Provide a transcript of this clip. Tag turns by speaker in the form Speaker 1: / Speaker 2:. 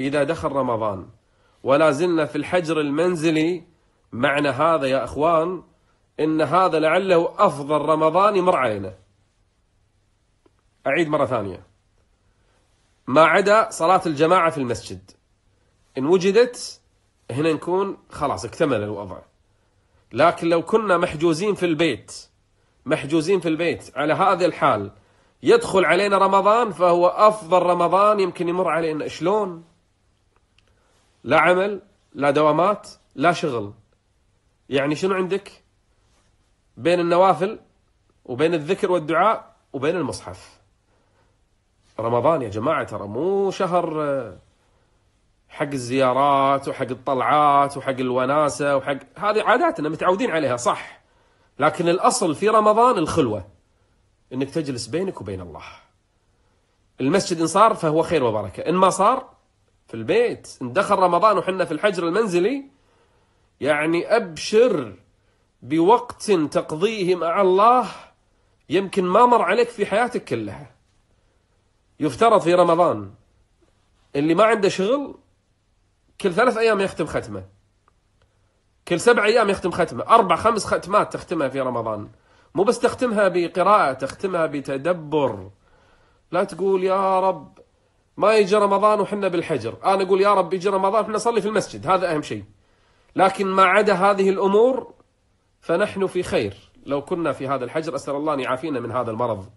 Speaker 1: إذا دخل رمضان ولا زلنا في الحجر المنزلي معنى هذا يا أخوان إن هذا لعله أفضل رمضان يمر علينا أعيد مرة ثانية ما عدا صلاة الجماعة في المسجد إن وجدت هنا نكون خلاص اكتمل الوضع لكن لو كنا محجوزين في البيت محجوزين في البيت على هذا الحال يدخل علينا رمضان فهو أفضل رمضان يمكن يمر علينا شلون؟ لا عمل لا دوامات لا شغل يعني شنو عندك بين النوافل وبين الذكر والدعاء وبين المصحف رمضان يا جماعة ترى مو شهر آه، حق الزيارات وحق الطلعات وحق الوناسة وحق هذه عاداتنا متعودين عليها صح لكن الأصل في رمضان الخلوة انك تجلس بينك وبين الله المسجد إن صار فهو خير وبركة إن ما صار في البيت ان دخل رمضان وحنا في الحجر المنزلي يعني أبشر بوقت تقضيه مع الله يمكن ما مر عليك في حياتك كلها يفترض في رمضان اللي ما عنده شغل كل ثلاث أيام يختم ختمة كل سبع أيام يختم ختمة أربع خمس ختمات تختمها في رمضان مو بس تختمها بقراءة تختمها بتدبر لا تقول يا رب ما يجي رمضان وحنا بالحجر أنا أقول يا رب يجي رمضان وحنا نصلي في المسجد هذا أهم شيء لكن ما عدا هذه الأمور فنحن في خير لو كنا في هذا الحجر أسأل الله أن يعافينا من هذا المرض